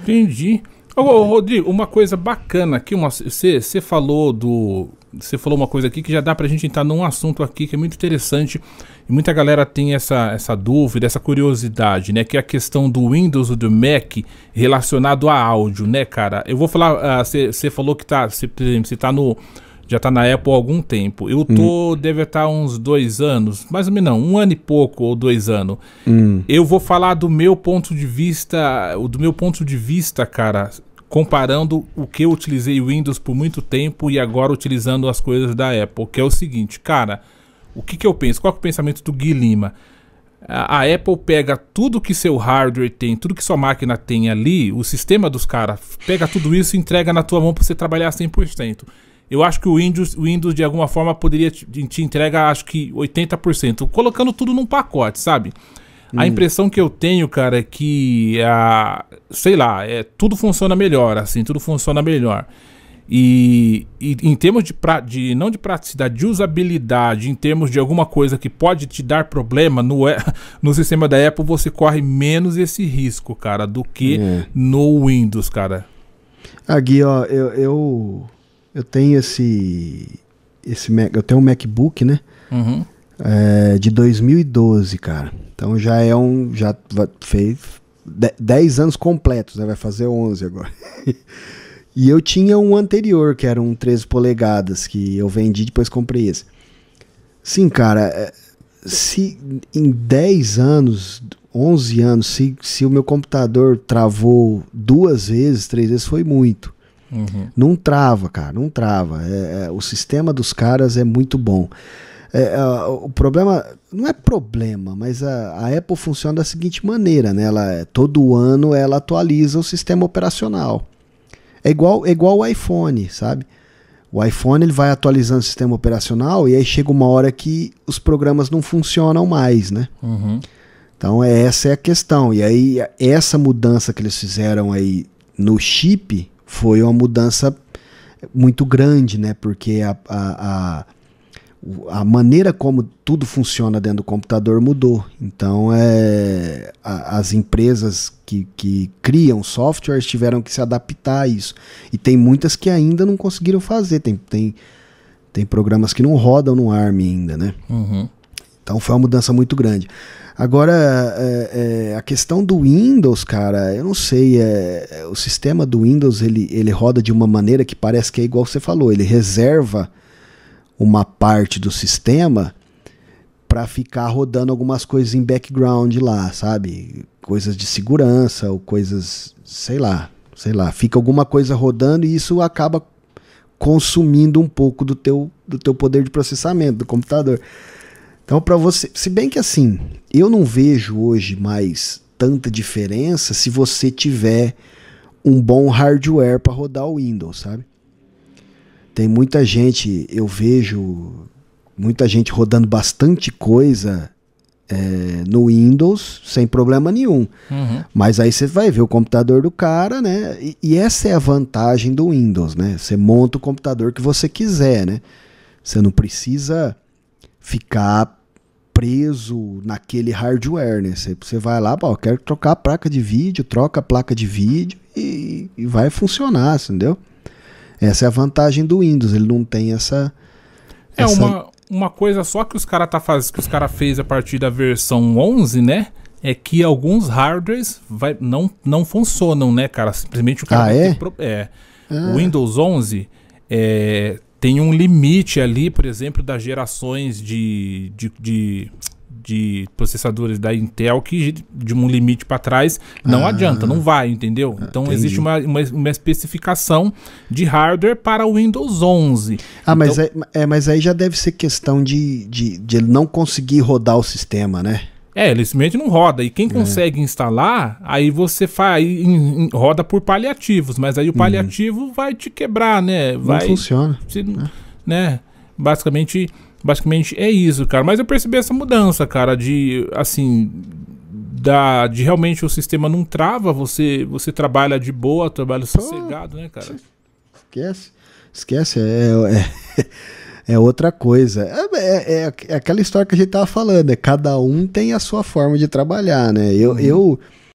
Entendi. Ô, ô, Rodrigo, uma coisa bacana aqui, você falou do. Você falou uma coisa aqui que já dá pra gente entrar num assunto aqui que é muito interessante. E muita galera tem essa, essa dúvida, essa curiosidade, né? Que é a questão do Windows ou do Mac relacionado a áudio, né, cara? Eu vou falar, você ah, uh, falou que tá. Você tá no já tá na Apple há algum tempo. Eu tô, hum. deve estar tá uns dois anos, mais ou menos não, um ano e pouco ou dois anos. Hum. Eu vou falar do meu ponto de vista, do meu ponto de vista, cara, comparando o que eu utilizei Windows por muito tempo e agora utilizando as coisas da Apple, que é o seguinte, cara, o que que eu penso? Qual é o pensamento do Gui Lima? A Apple pega tudo que seu hardware tem, tudo que sua máquina tem ali, o sistema dos caras, pega tudo isso e entrega na tua mão para você trabalhar 100% eu acho que o Windows, o Windows de alguma forma poderia te, te entrega acho que 80%, colocando tudo num pacote, sabe? Hum. A impressão que eu tenho, cara, é que a, sei lá, é tudo funciona melhor, assim, tudo funciona melhor. E, e em termos de, pra, de não de praticidade, de usabilidade, em termos de alguma coisa que pode te dar problema no, é, no sistema da Apple, você corre menos esse risco, cara, do que é. no Windows, cara. Agui, ah, ó, eu, eu eu tenho esse. esse Mac, eu tenho um MacBook, né? Uhum. É, de 2012, cara. Então já é um. Já fez 10 anos completos, né? Vai fazer 11 agora. e eu tinha um anterior, que era um 13 polegadas, que eu vendi e depois comprei esse. Sim, cara. É, se em 10 anos, 11 anos, se, se o meu computador travou duas vezes, três vezes, foi muito. Uhum. Não trava, cara, não trava. É, é, o sistema dos caras é muito bom. É, é o problema, não é problema, mas a, a, Apple funciona da seguinte maneira, né? Ela, é, todo ano ela atualiza o sistema operacional. É igual, é igual o iPhone, sabe? O iPhone ele vai atualizando o sistema operacional e aí chega uma hora que os programas não funcionam mais, né? Uhum. Então é, essa é a questão. E aí essa mudança que eles fizeram aí no chip foi uma mudança muito grande, né? Porque a, a, a, a maneira como tudo funciona dentro do computador mudou. Então, é, a, as empresas que, que criam softwares tiveram que se adaptar a isso. E tem muitas que ainda não conseguiram fazer. Tem, tem, tem programas que não rodam no ARM ainda, né? Uhum. Então foi uma mudança muito grande. Agora, é, é, a questão do Windows, cara, eu não sei. É, é, o sistema do Windows ele, ele roda de uma maneira que parece que é igual você falou. Ele reserva uma parte do sistema para ficar rodando algumas coisas em background lá, sabe? Coisas de segurança ou coisas, sei lá, sei lá. Fica alguma coisa rodando e isso acaba consumindo um pouco do teu, do teu poder de processamento do computador. Então, para você. Se bem que assim, eu não vejo hoje mais tanta diferença se você tiver um bom hardware para rodar o Windows, sabe? Tem muita gente, eu vejo muita gente rodando bastante coisa é, no Windows sem problema nenhum. Uhum. Mas aí você vai ver o computador do cara, né? E, e, essa é a vantagem do Windows, né? Você monta o computador que você quiser, né? Você não precisa ficar preso naquele hardware, né? Você vai lá, pô, quero trocar a placa de vídeo, troca a placa de vídeo e, e vai funcionar, entendeu? Essa é a vantagem do Windows, ele não tem essa. É essa... uma, uma coisa só que os cara tá faz, que os cara fez a partir da versão 11, né? É que alguns hardwares vai, não, não funcionam, né, cara? Simplesmente o cara. Ah, é? Pro... é. Ah. O Windows 11 é, tem um limite ali, por exemplo, das gerações de, de, de, de processadores da Intel que de um limite para trás não ah, adianta, não vai, entendeu? Então entendi. existe uma, uma, uma, especificação de hardware para o Windows 11. Ah, então, mas, é, é, mas aí já deve ser questão de, de, de ele não conseguir rodar o sistema, né? É, ele simplesmente não roda. E quem é. consegue é. instalar, aí você faz, em, em, roda por paliativos, mas aí o uhum. paliativo uhum. vai te quebrar, né? Vai, não funciona. Se, é. Né? Basicamente, basicamente é isso, cara. Mas eu percebi essa mudança, cara, de assim, da, de realmente o sistema não trava, você você trabalha de boa, trabalha sossegado, né, cara? Esquece. Esquece, é, é é outra coisa. É, é, é, é aquela história que a gente estava falando, é cada um tem a sua forma de trabalhar, né? Eu, uhum. eu